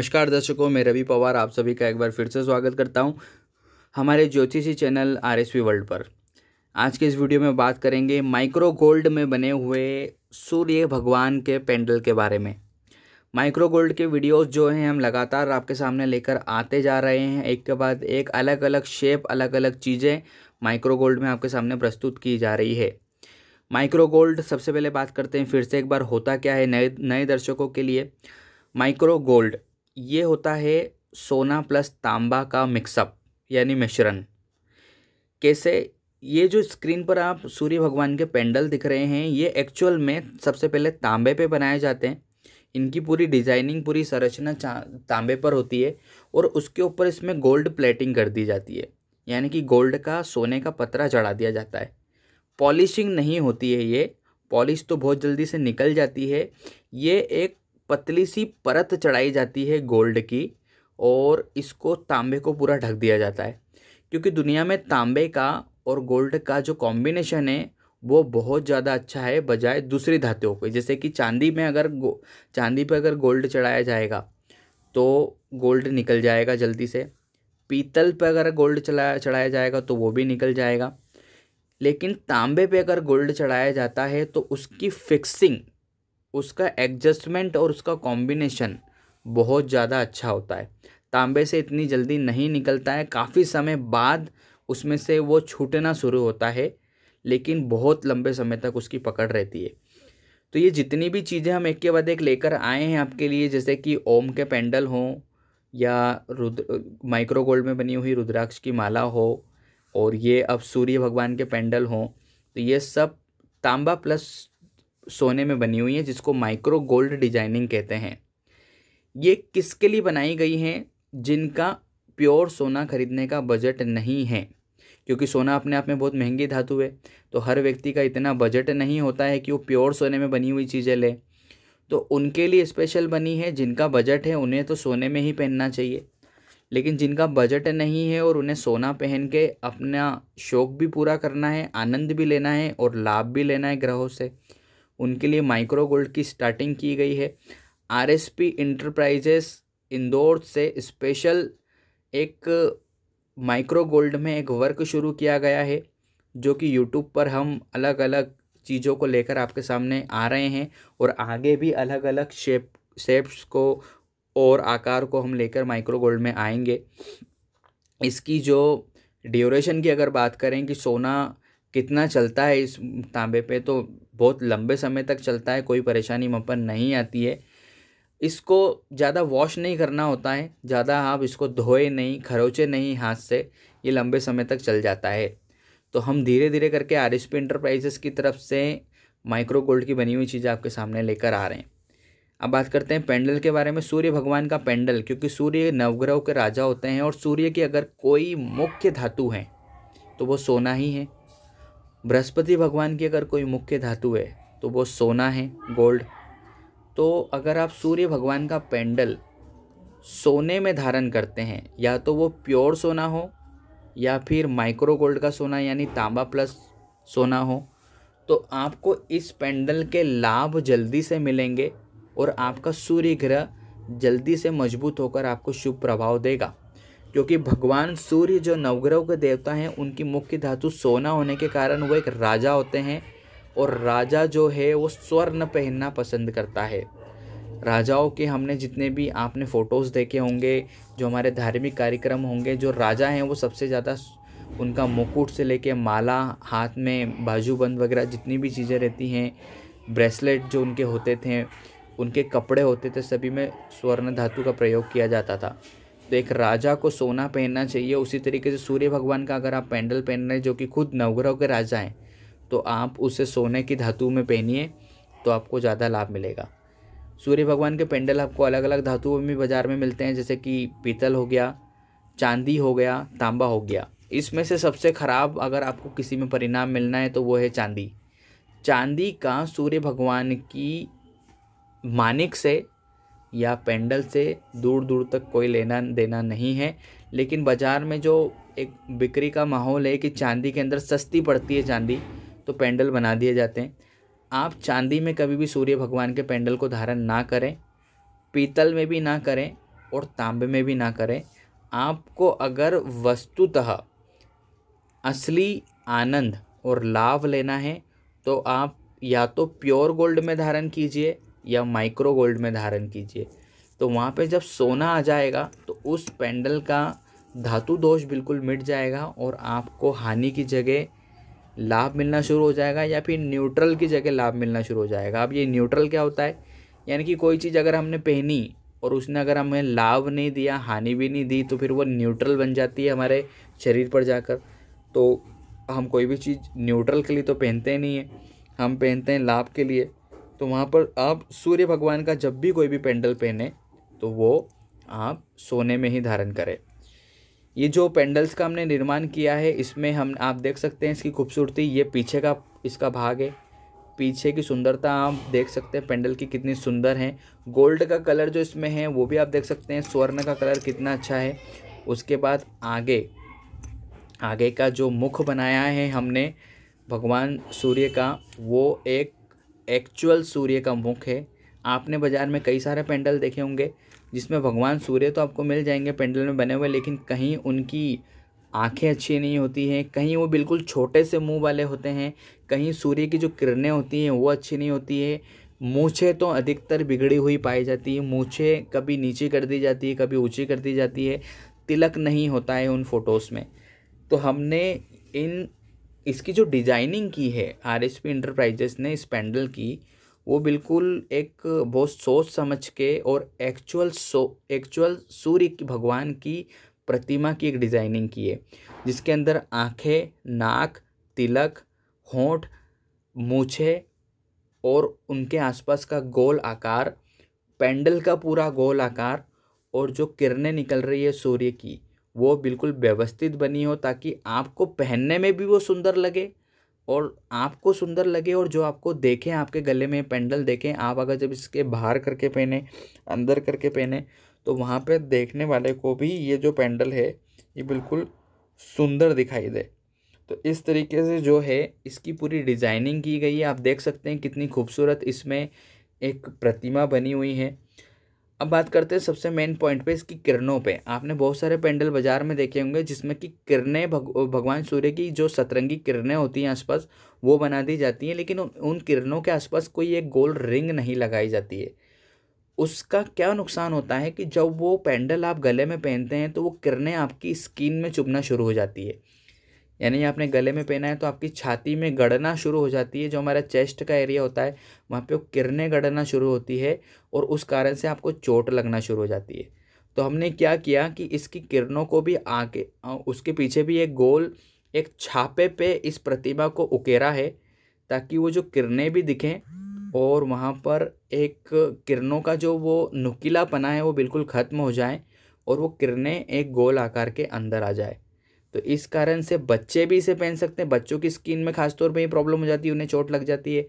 नमस्कार दर्शकों मैं रवि पवार आप सभी का एक बार फिर से स्वागत करता हूं हमारे ज्योतिषी चैनल आर एस वर्ल्ड पर आज के इस वीडियो में बात करेंगे माइक्रो गोल्ड में बने हुए सूर्य भगवान के पेंडल के बारे में माइक्रो गोल्ड के वीडियोस जो हैं हम लगातार आपके सामने लेकर आते जा रहे हैं एक के बाद एक अलग अलग शेप अलग अलग चीज़ें माइक्रो गोल्ड में आपके सामने प्रस्तुत की जा रही है माइक्रो गोल्ड सबसे पहले बात करते हैं फिर से एक बार होता क्या है नए नए दर्शकों के लिए माइक्रो गोल्ड ये होता है सोना प्लस तांबा का मिक्सअप यानी मिश्रण कैसे ये जो स्क्रीन पर आप सूर्य भगवान के पेंडल दिख रहे हैं ये एक्चुअल में सबसे पहले तांबे पे बनाए जाते हैं इनकी पूरी डिज़ाइनिंग पूरी संरचना तांबे पर होती है और उसके ऊपर इसमें गोल्ड प्लेटिंग कर दी जाती है यानी कि गोल्ड का सोने का पतरा चढ़ा दिया जाता है पॉलिशिंग नहीं होती है ये पॉलिश तो बहुत जल्दी से निकल जाती है ये एक पतली सी परत चढ़ाई जाती है गोल्ड की और इसको तांबे को पूरा ढक दिया जाता है क्योंकि दुनिया में तांबे का और गोल्ड का जो कॉम्बिनेशन है वो बहुत ज़्यादा अच्छा है बजाय दूसरी धातुओं के जैसे कि चांदी में अगर चांदी पर अगर गोल्ड चढ़ाया जाएगा तो गोल्ड निकल जाएगा जल्दी से पीतल पर अगर गोल्ड चला चढ़ाया जाएगा तो वो भी निकल जाएगा लेकिन तांबे पे अगर गोल्ड चढ़ाया जाता है तो उसकी फिक्सिंग उसका एडजस्टमेंट और उसका कॉम्बिनेशन बहुत ज़्यादा अच्छा होता है तांबे से इतनी जल्दी नहीं निकलता है काफ़ी समय बाद उसमें से वो छूटना शुरू होता है लेकिन बहुत लंबे समय तक उसकी पकड़ रहती है तो ये जितनी भी चीज़ें हम एक के बाद एक लेकर आए हैं आपके लिए जैसे कि ओम के पेंडल हों या रुद्र माइक्रो गोल्ड में बनी हुई रुद्राक्ष की माला हो और ये अब सूर्य भगवान के पेंडल हों तो ये सब तांबा प्लस सोने में बनी हुई हैं जिसको माइक्रो गोल्ड डिजाइनिंग कहते हैं ये किसके लिए बनाई गई हैं जिनका प्योर सोना खरीदने का बजट नहीं है क्योंकि सोना अपने आप में बहुत महंगी धातु है तो हर व्यक्ति का इतना बजट नहीं होता है कि वो प्योर सोने में बनी हुई चीज़ें ले तो उनके लिए स्पेशल बनी है जिनका बजट है उन्हें तो सोने में ही पहनना चाहिए लेकिन जिनका बजट नहीं है और उन्हें सोना पहन के अपना शौक़ भी पूरा करना है आनंद भी लेना है और लाभ भी लेना है ग्रहों से उनके लिए माइक्रो गोल्ड की स्टार्टिंग की गई है R S P enterprises Indore से स्पेशल एक माइक्रो गोल्ड में एक वर्क शुरू किया गया है जो कि यूट्यूब पर हम अलग अलग चीज़ों को लेकर आपके सामने आ रहे हैं और आगे भी अलग अलग शेप शेप्स को और आकार को हम लेकर माइक्रो गोल्ड में आएंगे इसकी जो ड्यूरेशन की अगर बात करें कि सोना कितना चलता है इस तांबे पे तो बहुत लंबे समय तक चलता है कोई परेशानी वहाँ पर नहीं आती है इसको ज़्यादा वॉश नहीं करना होता है ज़्यादा आप इसको धोए नहीं खरोचे नहीं हाथ से ये लंबे समय तक चल जाता है तो हम धीरे धीरे करके आर एस पी इंटरप्राइजेस की तरफ से माइक्रो गोल्ड की बनी हुई चीज़ें आपके सामने लेकर आ रहे हैं अब बात करते हैं पेंडल के बारे में सूर्य भगवान का पेंडल क्योंकि सूर्य नवग्रह के राजा होते हैं और सूर्य की अगर कोई मुख्य धातु हैं तो वो सोना ही है बृहस्पति भगवान की अगर कोई मुख्य धातु है तो वो सोना है गोल्ड तो अगर आप सूर्य भगवान का पेंडल सोने में धारण करते हैं या तो वो प्योर सोना हो या फिर माइक्रो गोल्ड का सोना यानी तांबा प्लस सोना हो तो आपको इस पेंडल के लाभ जल्दी से मिलेंगे और आपका सूर्य ग्रह जल्दी से मजबूत होकर आपको शुभ प्रभाव देगा क्योंकि भगवान सूर्य जो नवग्रह के देवता हैं उनकी मुख्य धातु सोना होने के कारण वो एक राजा होते हैं और राजा जो है वो स्वर्ण पहनना पसंद करता है राजाओं के हमने जितने भी आपने फ़ोटोज़ देखे होंगे जो हमारे धार्मिक कार्यक्रम होंगे जो राजा हैं वो सबसे ज़्यादा उनका मुकुट से लेके माला हाथ में बाजूबंद वगैरह जितनी भी चीज़ें रहती हैं ब्रेसलेट जो उनके होते थे उनके कपड़े होते थे सभी में स्वर्ण धातु का प्रयोग किया जाता था तो एक राजा को सोना पहनना चाहिए उसी तरीके से सूर्य भगवान का अगर आप पैंडल पहन रहे हैं जो कि खुद नवग्रह के राजा हैं तो आप उसे सोने की धातु में पहनिए तो आपको ज़्यादा लाभ मिलेगा सूर्य भगवान के पेंडल आपको अलग अलग धातुओं में बाज़ार में मिलते हैं जैसे कि पीतल हो गया चांदी हो गया तांबा हो गया इसमें से सबसे ख़राब अगर आपको किसी में परिणाम मिलना है तो वो है चांदी चांदी का सूर्य भगवान की मानिक से या पेंडल से दूर दूर तक कोई लेना देना नहीं है लेकिन बाज़ार में जो एक बिक्री का माहौल है कि चांदी के अंदर सस्ती पड़ती है चांदी तो पेंडल बना दिए जाते हैं आप चांदी में कभी भी सूर्य भगवान के पेंडल को धारण ना करें पीतल में भी ना करें और तांबे में भी ना करें आपको अगर वस्तुतः असली आनंद और लाभ लेना है तो आप या तो प्योर गोल्ड में धारण कीजिए या माइक्रो गोल्ड में धारण कीजिए तो वहाँ पे जब सोना आ जाएगा तो उस पेंडल का धातु दोष बिल्कुल मिट जाएगा और आपको हानि की जगह लाभ मिलना शुरू हो जाएगा या फिर न्यूट्रल की जगह लाभ मिलना शुरू हो जाएगा अब ये न्यूट्रल क्या होता है यानी कि कोई चीज़ अगर हमने पहनी और उसने अगर हमें लाभ नहीं दिया हानि भी नहीं दी तो फिर वो न्यूट्रल बन जाती है हमारे शरीर पर जाकर तो हम कोई भी चीज़ न्यूट्रल के लिए तो पहनते नहीं हैं हम पहनते हैं लाभ के लिए तो वहाँ पर आप सूर्य भगवान का जब भी कोई भी पेंडल पहने तो वो आप सोने में ही धारण करें ये जो पेंडल्स का हमने निर्माण किया है इसमें हम आप देख सकते हैं इसकी खूबसूरती ये पीछे का इसका भाग है पीछे की सुंदरता आप देख सकते हैं पेंडल की कितनी सुंदर है गोल्ड का कलर जो इसमें है वो भी आप देख सकते हैं स्वर्ण का कलर कितना अच्छा है उसके बाद आगे आगे का जो मुख बनाया है हमने भगवान सूर्य का वो एक एक्चुअल सूर्य का मुख है आपने बाज़ार में कई सारे पेंडल देखे होंगे जिसमें भगवान सूर्य तो आपको मिल जाएंगे पेंडल में बने हुए लेकिन कहीं उनकी आंखें अच्छी नहीं होती हैं कहीं वो बिल्कुल छोटे से मुंह वाले होते हैं कहीं सूर्य की जो किरणें होती हैं वो अच्छी नहीं होती है मूछे तो अधिकतर बिगड़ी हुई पाई जाती है मूछे कभी नीचे कर दी जाती है कभी ऊँची कर दी जाती है तिलक नहीं होता है उन फ़ोटोज़ में तो हमने इन इसकी जो डिज़ाइनिंग की है आर एस पी इंटरप्राइजेस ने इस पैंडल की वो बिल्कुल एक बहुत सोच समझ के और एक्चुअल सो एक्चुअल सूर्य की भगवान की प्रतिमा की एक डिज़ाइनिंग की है जिसके अंदर आँखें नाक तिलक होंठ मूछे और उनके आसपास का गोल आकार पैंडल का पूरा गोल आकार और जो किरणें निकल रही है सूर्य की वो बिल्कुल व्यवस्थित बनी हो ताकि आपको पहनने में भी वो सुंदर लगे और आपको सुंदर लगे और जो आपको देखें आपके गले में पेंडल देखें आप अगर जब इसके बाहर करके पहने अंदर करके पहने तो वहाँ पर देखने वाले को भी ये जो पेंडल है ये बिल्कुल सुंदर दिखाई दे तो इस तरीके से जो है इसकी पूरी डिज़ाइनिंग की गई है आप देख सकते हैं कितनी खूबसूरत इसमें एक प्रतिमा बनी हुई है अब बात करते हैं सबसे मेन पॉइंट पे इसकी किरणों पे आपने बहुत सारे पेंडल बाजार में देखे होंगे जिसमें कि किरणें भग, भगवान सूर्य की जो सतरंगी किरणें होती हैं आसपास वो बना दी जाती हैं लेकिन उन, किरणों के आसपास कोई एक गोल रिंग नहीं लगाई जाती है उसका क्या नुकसान होता है कि जब वो पेंडल आप गले में पहनते हैं तो वो किरणें आपकी स्किन में चुभना शुरू हो जाती है यानी आपने गले में पहना है तो आपकी छाती में गड़ना शुरू हो जाती है जो हमारा चेस्ट का एरिया होता है वहाँ पे किरणें गड़ना शुरू होती है और उस कारण से आपको चोट लगना शुरू हो जाती है तो हमने क्या किया कि इसकी किरणों को भी आके उसके पीछे भी एक गोल एक छापे पे इस प्रतिमा को उकेरा है ताकि वो जो किरणें भी दिखें और वहाँ पर एक किरणों का जो वो नुकीला पना है वो बिल्कुल ख़त्म हो जाए और वो किरणें एक गोल आकार के अंदर आ जाए तो इस कारण से बच्चे भी इसे पहन सकते हैं बच्चों की स्किन में खासतौर पर ये प्रॉब्लम हो जाती है उन्हें चोट लग जाती है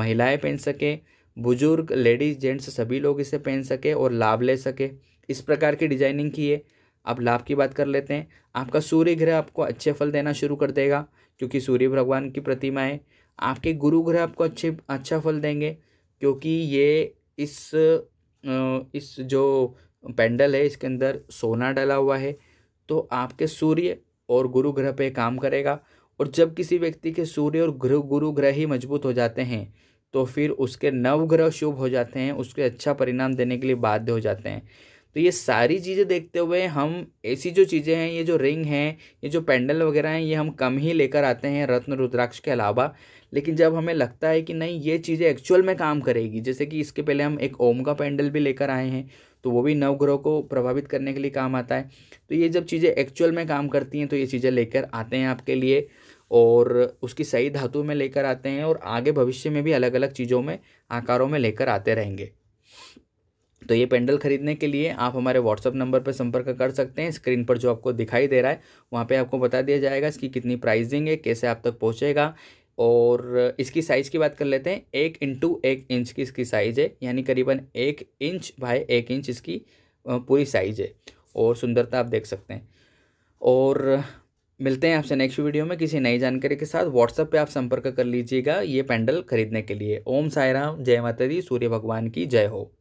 महिलाएँ पहन सकें बुजुर्ग लेडीज़ जेंट्स सभी लोग इसे पहन सके और लाभ ले सके इस प्रकार की डिजाइनिंग की है अब लाभ की बात कर लेते हैं आपका सूर्य ग्रह आपको अच्छे फल देना शुरू कर देगा क्योंकि सूर्य भगवान की प्रतिमा है आपके गुरु ग्रह आपको अच्छे अच्छा फल देंगे क्योंकि ये इस इस जो पेंडल है इसके अंदर सोना डला हुआ है तो आपके सूर्य और गुरु ग्रह पे काम करेगा और जब किसी व्यक्ति के सूर्य और ग्रह गुरु ग्रह ही मजबूत हो जाते हैं तो फिर उसके नवग्रह शुभ हो जाते हैं उसके अच्छा परिणाम देने के लिए बाध्य हो जाते हैं तो ये सारी चीज़ें देखते हुए हम ऐसी जो चीज़ें हैं ये जो रिंग हैं ये जो पेंडल वगैरह हैं ये हम कम ही लेकर आते हैं रत्न रुद्राक्ष के अलावा लेकिन जब हमें लगता है कि नहीं ये चीज़ें एक्चुअल में काम करेगी जैसे कि इसके पहले हम एक ओम का पेंडल भी लेकर आए हैं तो वो भी नवग्रह को प्रभावित करने के लिए काम आता है तो ये जब चीज़ें एक्चुअल में काम करती हैं तो ये चीज़ें लेकर आते हैं आपके लिए और उसकी सही धातु में लेकर आते हैं और आगे भविष्य में भी अलग अलग चीज़ों में आकारों में लेकर आते रहेंगे तो ये पेंडल खरीदने के लिए आप हमारे व्हाट्सअप नंबर पर संपर्क कर सकते हैं स्क्रीन पर जो आपको दिखाई दे रहा है वहाँ पे आपको बता दिया जाएगा इसकी कितनी प्राइसिंग है कैसे आप तक पहुँचेगा और इसकी साइज़ की बात कर लेते हैं एक इंटू एक इंच की इसकी साइज़ है यानी करीबन एक इंच बाय एक इंच इसकी पूरी साइज़ है और सुंदरता आप देख सकते हैं और मिलते हैं आपसे नेक्स्ट वीडियो में किसी नई जानकारी के साथ व्हाट्सएप पे आप संपर्क कर लीजिएगा ये पैंडल खरीदने के लिए ओम साई जय माता दी सूर्य भगवान की जय हो